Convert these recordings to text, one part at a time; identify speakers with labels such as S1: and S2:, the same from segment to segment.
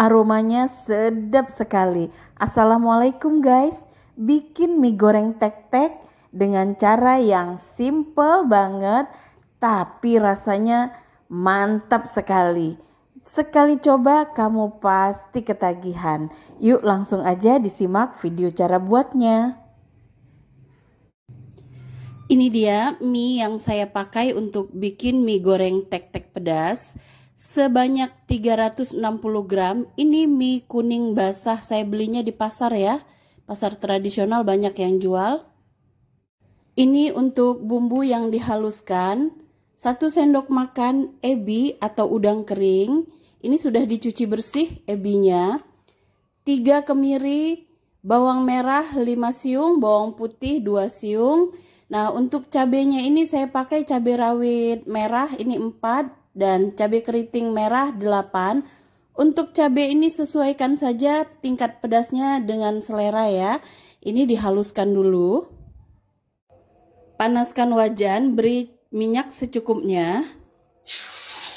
S1: Aromanya sedap sekali. Assalamualaikum guys. Bikin mie goreng tek-tek dengan cara yang simple banget tapi rasanya mantap sekali. Sekali coba kamu pasti ketagihan. Yuk langsung aja disimak video cara buatnya. Ini dia mie yang saya pakai untuk bikin mie goreng tek-tek pedas sebanyak 360 gram. Ini mie kuning basah saya belinya di pasar ya. Pasar tradisional banyak yang jual. Ini untuk bumbu yang dihaluskan. 1 sendok makan ebi atau udang kering. Ini sudah dicuci bersih ebinya. 3 kemiri, bawang merah 5 siung, bawang putih 2 siung. Nah, untuk cabenya ini saya pakai cabai rawit merah ini 4, dan cabai keriting merah 8 untuk cabai ini sesuaikan saja tingkat pedasnya dengan selera ya ini dihaluskan dulu panaskan wajan beri minyak secukupnya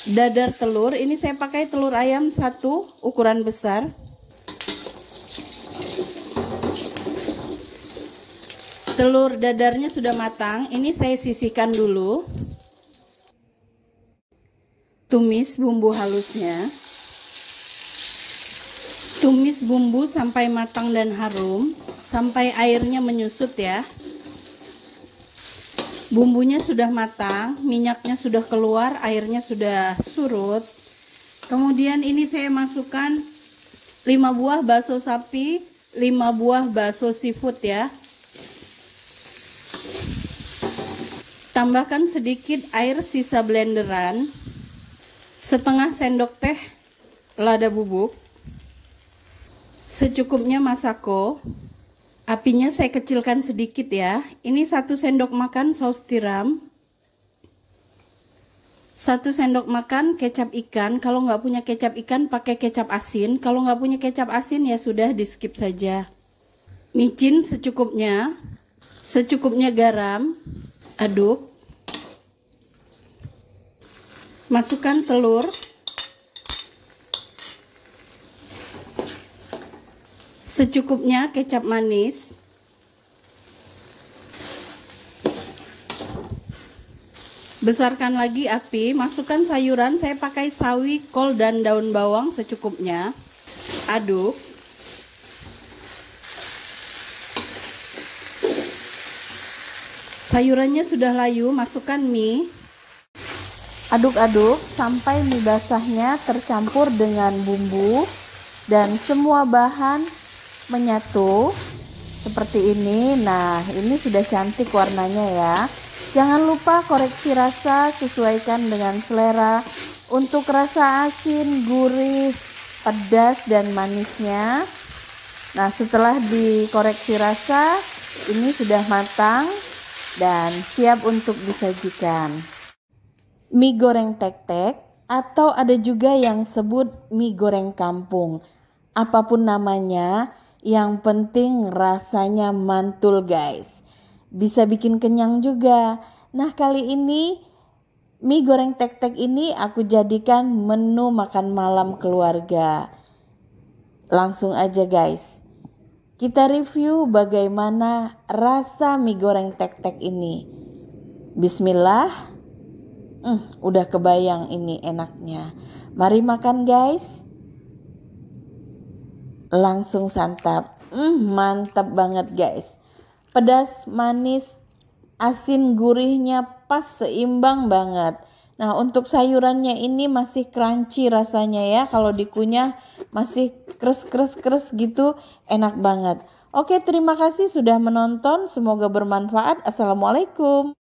S1: dadar telur ini saya pakai telur ayam satu ukuran besar telur dadarnya sudah matang ini saya sisihkan dulu tumis bumbu halusnya tumis bumbu sampai matang dan harum sampai airnya menyusut ya bumbunya sudah matang minyaknya sudah keluar airnya sudah surut kemudian ini saya masukkan 5 buah bakso sapi 5 buah bakso seafood ya tambahkan sedikit air sisa blenderan setengah sendok teh lada bubuk, secukupnya masako, apinya saya kecilkan sedikit ya, ini satu sendok makan saus tiram, satu sendok makan kecap ikan, kalau nggak punya kecap ikan pakai kecap asin, kalau nggak punya kecap asin ya sudah di skip saja. Micin secukupnya, secukupnya garam, aduk, masukkan telur secukupnya kecap manis besarkan lagi api masukkan sayuran saya pakai sawi kol dan daun bawang secukupnya aduk sayurannya sudah layu masukkan mie Aduk-aduk sampai mie basahnya tercampur dengan bumbu dan semua bahan menyatu seperti ini. Nah, ini sudah cantik warnanya ya. Jangan lupa koreksi rasa sesuaikan dengan selera untuk rasa asin, gurih, pedas dan manisnya. Nah, setelah dikoreksi rasa, ini sudah matang dan siap untuk disajikan mie goreng tek-tek atau ada juga yang sebut mie goreng kampung. Apapun namanya, yang penting rasanya mantul guys. Bisa bikin kenyang juga. Nah kali ini mie goreng tek-tek ini aku jadikan menu makan malam keluarga. Langsung aja guys. Kita review bagaimana rasa mie goreng tek-tek ini. Bismillah. Hmm, udah kebayang ini enaknya. Mari makan guys. Langsung santap. Hmm, mantap banget guys. Pedas, manis, asin gurihnya pas seimbang banget. Nah, untuk sayurannya ini masih crunchy rasanya ya. Kalau dikunyah masih kres-kres-kres gitu, enak banget. Oke, terima kasih sudah menonton. Semoga bermanfaat. Assalamualaikum.